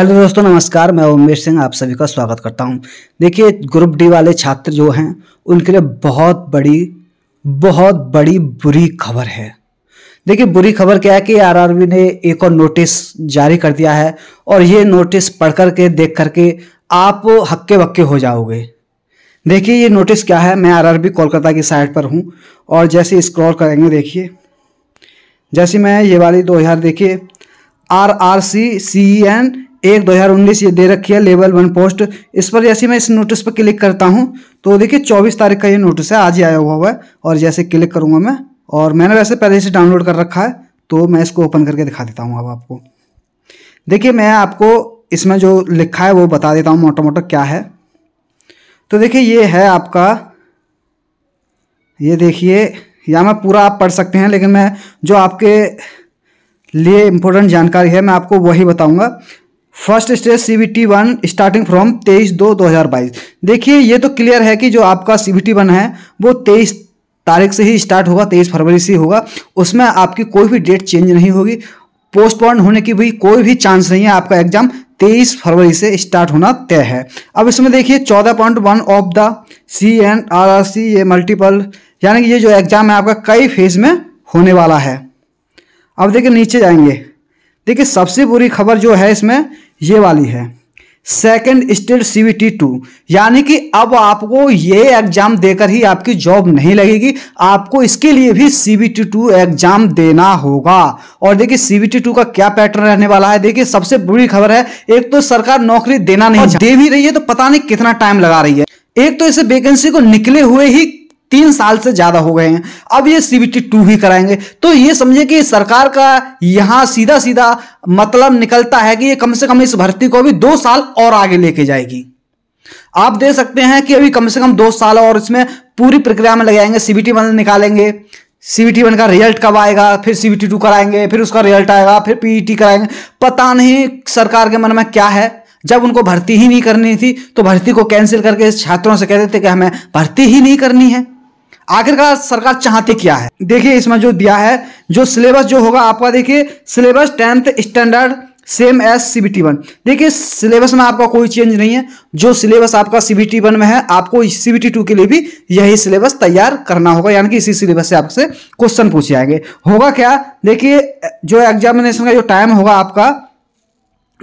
hello दोस्तों नमस्कार मैं उमेश सिंह आप सभी का स्वागत करता हूं देखिए ग्रुप डी वाले छात्र जो हैं उनके लिए बहुत बड़ी बहुत बड़ी बुरी खबर है देखिए बुरी खबर क्या है कि आरआरबी ने एक और नोटिस जारी कर दिया है और ये नोटिस पढ़ कर के देख करके आप हक्के बक्के हो जाओगे देखिए ये नोटिस क्या है मैं आर कोलकाता की साइड पर हूँ और जैसे स्क्रॉल करेंगे देखिए जैसे मैं ये वाली दो देखिए R R C C N एक दो हज़ार उन्नीस ये दे रखी है लेवल वन पोस्ट इस पर जैसे मैं इस नोटिस पर क्लिक करता हूँ तो देखिए चौबीस तारीख का ये नोटिस है आज ही आया हुआ हुआ है और जैसे क्लिक करूँगा मैं और मैंने वैसे पहले से डाउनलोड कर रखा है तो मैं इसको ओपन करके दिखा देता हूँ अब आपको देखिए मैं आपको इसमें जो लिखा है वो बता देता हूँ मोटा मोटा क्या है तो देखिए ये है आपका ये देखिए या मैं पूरा आप पढ़ सकते हैं लेकिन मैं जो आपके लिए इम्पोर्टेंट जानकारी है मैं आपको वही बताऊंगा first stage C B T one starting from तेईस दो दो हज़ार बाईस देखिए ये तो क्लियर है कि जो आपका सी बी टी वन है वो तेईस तारीख से ही स्टार्ट होगा तेईस फरवरी से होगा उसमें आपकी कोई भी डेट चेंज नहीं होगी पोस्टपोन होने की भी कोई भी चांस नहीं है आपका एग्जाम तेईस फरवरी से स्टार्ट होना तय है अब इसमें देखिए चौदह point one of the C N R R C ये मल्टीपल यानी कि ये जो एग्ज़ाम है आपका कई फेज में होने वाला है अब देखिए नीचे जाएंगे देखिए सबसे बुरी खबर जो है इसमें ये वाली है second state C V T two यानी कि अब आपको ये एग्जाम देकर ही आपकी जॉब नहीं लगेगी आपको इसके लिए भी C V T two exam देना होगा और देखिए सी वी टी टू का क्या पैटर्न रहने वाला है देखिए सबसे बुरी खबर है एक तो सरकार नौकरी देना नहीं दे भी रही है तो पता नहीं कितना टाइम लगा रही है एक तो इसे वेकेंसी को निकले हुए ही तीन साल से ज्यादा हो गए हैं अब ये सीबीटी टू ही कराएंगे तो ये समझे कि सरकार का यहां सीधा सीधा मतलब निकलता है कि ये कम से कम इस भर्ती को अभी दो साल और आगे लेके जाएगी आप दे सकते हैं कि अभी कम से कम दो साल और इसमें पूरी प्रक्रिया में लगाएंगे सीबीटी वन निकालेंगे सीबीटी वन का रिजल्ट कब आएगा फिर सीबीटी टू कराएंगे फिर उसका रिजल्ट आएगा फिर पीईटी e कराएंगे पता नहीं सरकार के मन में क्या है जब उनको भर्ती ही नहीं करनी थी तो भर्ती को कैंसिल करके छात्रों से कहते थे कि हमें भर्ती ही नहीं करनी है आखिरकार सरकार चाहती क्या है देखिए इसमें जो दिया है जो सिलेबस जो होगा आपका देखिए syllabus tenth standard same as C B T one देखिए सिलेबस में आपका कोई चेंज नहीं है जो सिलेबस आपका सी बी टी वन में है आपको सी बी टी टू के लिए भी यही सिलेबस तैयार करना होगा यानी कि इसी सिलेबस से आपसे क्वेश्चन पूछे जाएंगे होगा क्या देखिए जो एग्जामिनेशन का जो टाइम होगा आपका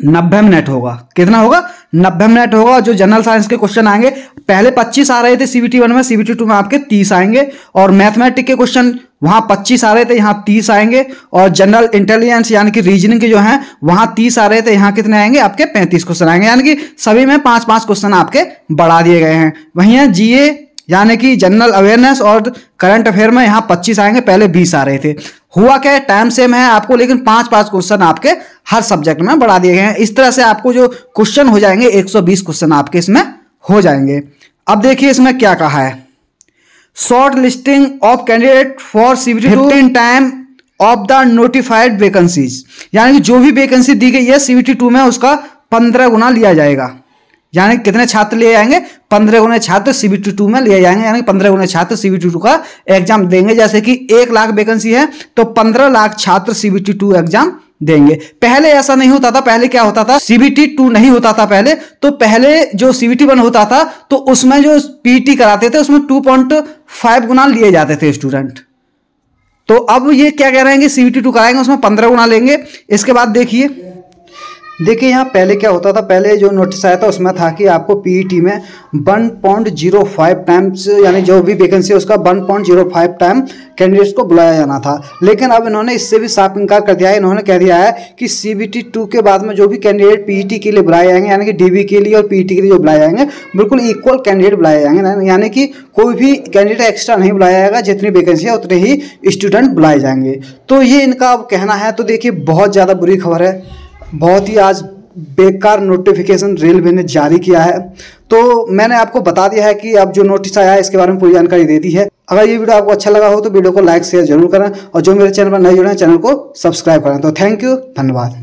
नब्बे मिनट होगा कितना होगा नब्बे मिनट होगा जो जनरल साइंस के क्वेश्चन आएंगे पहले 25 आ रहे थे सीबीटी वन में सीबीटी टू में आपके 30 आएंगे और मैथमेटिक के क्वेश्चन वहां 25 आ रहे थे यहाँ 30 आएंगे और जनरल इंटेलिजेंस यानी कि रीजनिंग के जो है वहां 30 आ रहे थे यहाँ कितने आएंगे आपके 35 क्वेश्चन आएंगे यानी कि सभी में पांच पांच क्वेश्चन आपके बढ़ा दिए गए हैं वहीं है जीए यानी कि जनरल अवेयरनेस और करंट अफेयर में यहाँ पच्चीस आएंगे पहले बीस आ रहे थे हुआ क्या है टाइम सेम है आपको लेकिन पांच पांच क्वेश्चन आपके हर सब्जेक्ट में बढ़ा दिए गए हैं इस तरह से आपको जो क्वेश्चन हो जाएंगे 120 क्वेश्चन आपके इसमें हो जाएंगे अब देखिए इसमें क्या कहा है shortlisting of candidate for CBT in time of the notified vacancies यानी कि जो भी वेकेंसी दी गई है सीबीटी टू में उसका पंद्रह गुना लिया जाएगा यानी कितने छात्र लिए जाएंगे पंद्रह गुने छात्र सीबी टू टू में लिए जाएंगे यानी पंद्रह गुने छात्र सीबी टू टू का एग्जाम देंगे जैसे कि एक लाख वैकेंसी है तो पंद्रह लाख छात्र सीबी टू टू एग्जाम देंगे पहले ऐसा नहीं होता था पहले क्या होता था सीबीटी टू नहीं होता था पहले तो पहले जो सीबीटी वन होता था तो उसमें जो पीटी e कराते थे उसमें टू पॉइंट फाइव गुना लिए जाते थे स्टूडेंट तो अब ये क्या कह रहे हैं कि सीबीटी टू कराएंगे उसमें पंद्रह गुना लेंगे इसके बाद देखिए देखिए यहाँ पहले क्या होता था पहले जो नोटिस आया था उसमें था कि आपको पीईटी e में one point zero five times यानी जो भी वैकेंसी है उसका one point zero five time candidates को बुलाया जाना था लेकिन अब इन्होंने इससे भी साफ इनकार कर दिया है इन्होंने कह दिया है कि सी बी टी टू के बाद में जो भी कैंडिडेट पीईटी e के लिए बुलाए जाएंगे यानी कि डी के लिए और पीईटी e के लिए जो बुलाए जाएंगे बिल्कुल इक्वल कैंडिडेट बुलाए जाएंगे यानी कि कोई भी कैंडिडेट एक्स्ट्रा नहीं बुलाया जाएगा जितनी वैकेंसी है उतने ही स्टूडेंट बुलाए जाएंगे तो ये इनका अब कहना है तो देखिए बहुत ज़्यादा बुरी खबर है बहुत ही आज बेकार नोटिफिकेशन रेलवे ने जारी किया है तो मैंने आपको बता दिया है कि अब जो नोटिस आया है इसके बारे में पूरी जानकारी दे दी है अगर ये वीडियो आपको अच्छा लगा हो तो वीडियो को लाइक शेयर जरूर करें और जो मेरे चैनल पर नए जुड़े हैं चैनल को सब्सक्राइब करें तो थैंक यू धन्यवाद